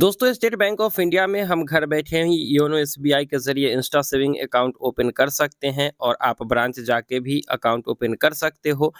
दोस्तों state Bank of India में हम घर बैठे ही योनो एसबीआई के जरिए इंस्टा सेविंग अकाउंट ओपन कर सकते हैं और आप ब्रांच जाके भी अकाउंट ओपन कर सकते हो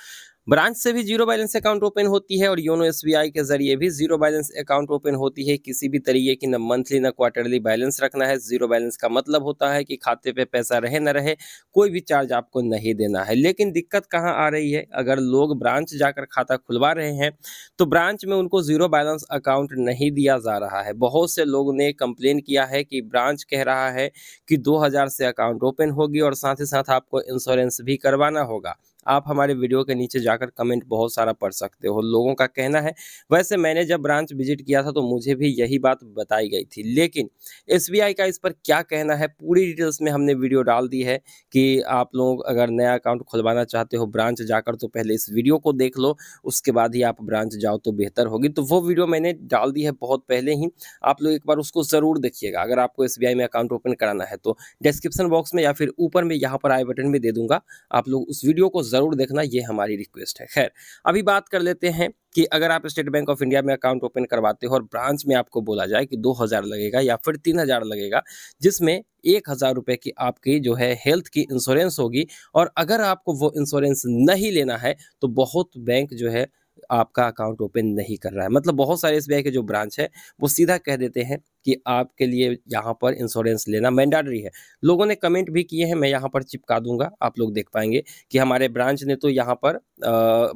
ब्रांच से भी जीरो बैलेंस अकाउंट ओपन होती है और योनो एस के जरिए भी जीरो बैलेंस अकाउंट ओपन होती है किसी भी तरीके की न मंथली न क्वार्टरली बैलेंस रखना है जीरो बैलेंस का मतलब होता है कि खाते पे पैसा रहे न रहे कोई भी चार्ज आपको नहीं देना है लेकिन दिक्कत कहाँ आ रही है अगर लोग ब्रांच जाकर खाता खुलवा रहे हैं तो ब्रांच में उनको जीरो बैलेंस अकाउंट नहीं दिया जा रहा है बहुत से लोगों ने कंप्लेन किया है कि ब्रांच कह रहा है कि दो से अकाउंट ओपन होगी और साथ ही साथ आपको इंश्योरेंस भी करवाना होगा आप हमारे वीडियो के नीचे जाकर कमेंट बहुत सारा पढ़ सकते हो लोगों का कहना है वैसे मैंने जब ब्रांच विजिट किया था तो मुझे भी यही बात बताई गई थी लेकिन एस का इस पर क्या कहना है पूरी डिटेल्स में हमने वीडियो डाल दी है कि आप लोग अगर नया अकाउंट खुलवाना चाहते हो ब्रांच जाकर तो पहले इस वीडियो को देख लो उसके बाद ही आप ब्रांच जाओ तो बेहतर होगी तो वो वीडियो मैंने डाल दी है बहुत पहले ही आप लोग एक बार उसको ज़रूर देखिएगा अगर आपको एस में अकाउंट ओपन कराना है तो डिस्क्रिप्शन बॉक्स में या फिर ऊपर में यहाँ पर आई बटन में दे दूंगा आप लोग उस वीडियो को ज़रूर देखना ये हमारी रिक्वेस्ट है खैर अभी बात कर लेते हैं कि अगर आप स्टेट बैंक ऑफ इंडिया में अकाउंट ओपन करवाते हो और ब्रांच में आपको बोला जाए कि दो हज़ार लगेगा या फिर तीन हज़ार लगेगा जिसमें एक हज़ार रुपये की आपकी जो है हेल्थ की इंश्योरेंस होगी और अगर आपको वो इंश्योरेंस नहीं लेना है तो बहुत बैंक जो है आपका अकाउंट ओपन नहीं कर रहा है मतलब बहुत सारे एस के जो ब्रांच है वो सीधा कह देते हैं कि आपके लिए यहाँ पर इंश्योरेंस लेना मैंडाटरी है लोगों ने कमेंट भी किए हैं मैं यहाँ पर चिपका दूंगा आप लोग देख पाएंगे कि हमारे ब्रांच ने तो यहाँ पर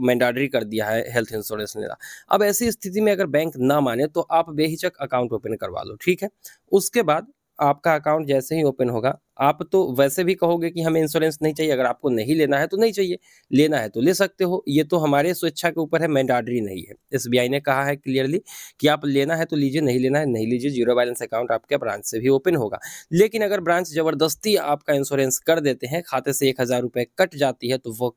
मैंडाटरी कर दिया है हेल्थ इंश्योरेंस लेना अब ऐसी स्थिति में अगर बैंक ना माने तो आप बेहिचक अकाउंट ओपन करवा लो ठीक है उसके बाद आपका अकाउंट जैसे ही ओपन होगा आप तो वैसे भी कहोगे कि हमें इंश्योरेंस नहीं चाहिए अगर आपको नहीं लेना है तो नहीं चाहिए लेना है तो ले सकते हो ये तो हमारे स्वेच्छा के ऊपर है मैंडाडरी नहीं है एस ने कहा है क्लियरली कि आप लेना है तो लीजिए नहीं लेना है नहीं लीजिए जीरो बैलेंस अकाउंट आपके ब्रांच से भी ओपन होगा लेकिन अगर ब्रांच ज़बरदस्ती आपका इंश्योरेंस कर देते हैं खाते से एक हज़ार कट जाती है तो वो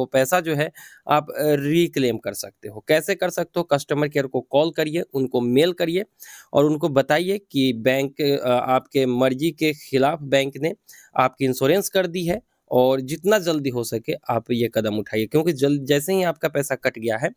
वो पैसा जो है आप रिक्लेम कर सकते हो कैसे कर सकते हो कस्टमर केयर को कॉल करिए उनको मेल करिए और उनको बताइए कि बैंक आपके मर्जी के खिलाफ बैंक बैंक ने आपकी इंश्योरेंस कर दी है और जितना जल्दी हो सके आप ये कदम उठाइए क्योंकि जल्द जैसे ही आपका पैसा कट गया है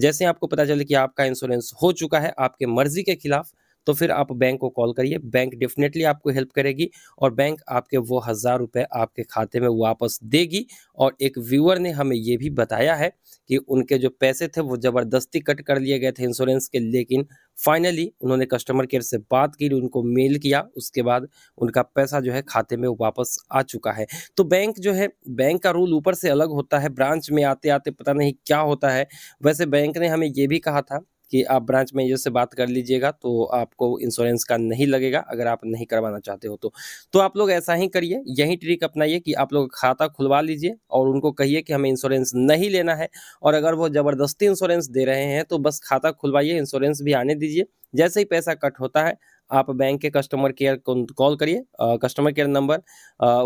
जैसे ही आपको पता चले कि आपका इंश्योरेंस हो चुका है आपके मर्जी के खिलाफ तो फिर आप बैंक को कॉल करिए बैंक डेफिनेटली आपको हेल्प करेगी और बैंक आपके वो हज़ार रुपये आपके खाते में वापस देगी और एक व्यूअर ने हमें ये भी बताया है कि उनके जो पैसे थे वो ज़बरदस्ती कट कर लिए गए थे इंश्योरेंस के लेकिन फाइनली उन्होंने कस्टमर केयर से बात की उनको मेल किया उसके बाद उनका पैसा जो है खाते में वापस आ चुका है तो बैंक जो है बैंक का रूल ऊपर से अलग होता है ब्रांच में आते आते पता नहीं क्या होता है वैसे बैंक ने हमें ये भी कहा था कि आप ब्रांच मैनेजर से बात कर लीजिएगा तो आपको इंश्योरेंस का नहीं लगेगा अगर आप नहीं करवाना चाहते हो तो तो आप लोग ऐसा ही करिए यही ट्रिक अपनाइए कि आप लोग खाता खुलवा लीजिए और उनको कहिए कि हमें इंश्योरेंस नहीं लेना है और अगर वो ज़बरदस्ती इंश्योरेंस दे रहे हैं तो बस खाता खुलवाइए इंश्योरेंस भी आने दीजिए जैसे ही पैसा कट होता है आप बैंक के कस्टमर केयर को कॉल करिए customer care number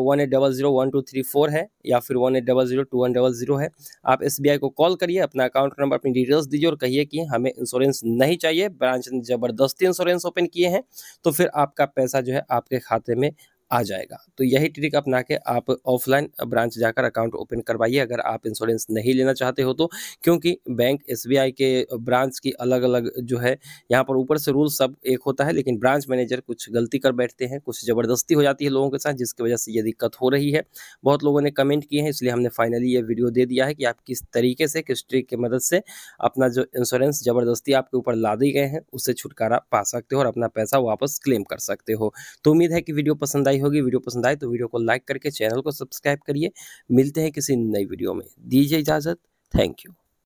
one eight double zero one two three four है या फिर one eight double zero two one double zero है आप एस को कॉल करिए अपना अकाउंट नंबर अपनी डिटेल्स दीजिए और कहिए कि हमें इंश्योरेंस नहीं चाहिए ब्रांच ने ज़बरदस्ती इंश्योरेंस ओपन किए हैं तो फिर आपका पैसा जो है आपके खाते में आ जाएगा तो यही ट्रिक अपना के आप ऑफलाइन ब्रांच जाकर अकाउंट ओपन करवाइए अगर आप इंश्योरेंस नहीं लेना चाहते हो तो क्योंकि बैंक एस के ब्रांच की अलग अलग जो है यहाँ पर ऊपर से रूल सब एक होता है लेकिन ब्रांच मैनेजर कुछ गलती कर बैठते हैं कुछ ज़बरदस्ती हो जाती है लोगों के साथ जिसकी वजह से ये दिक्कत हो रही है बहुत लोगों ने कमेंट किए हैं इसलिए हमने फाइनली ये वीडियो दे दिया है कि आप किस तरीके से किस ट्रिक की मदद से अपना जो इंश्योरेंस ज़बरदस्ती आपके ऊपर ला दी गए हैं उससे छुटकारा पा सकते हो और अपना पैसा वापस क्लेम कर सकते हो तो उम्मीद है कि वीडियो पसंद आई होगी वीडियो पसंद आए तो वीडियो को लाइक करके चैनल को सब्सक्राइब करिए मिलते हैं किसी नई वीडियो में दीजिए इजाज़त थैंक यू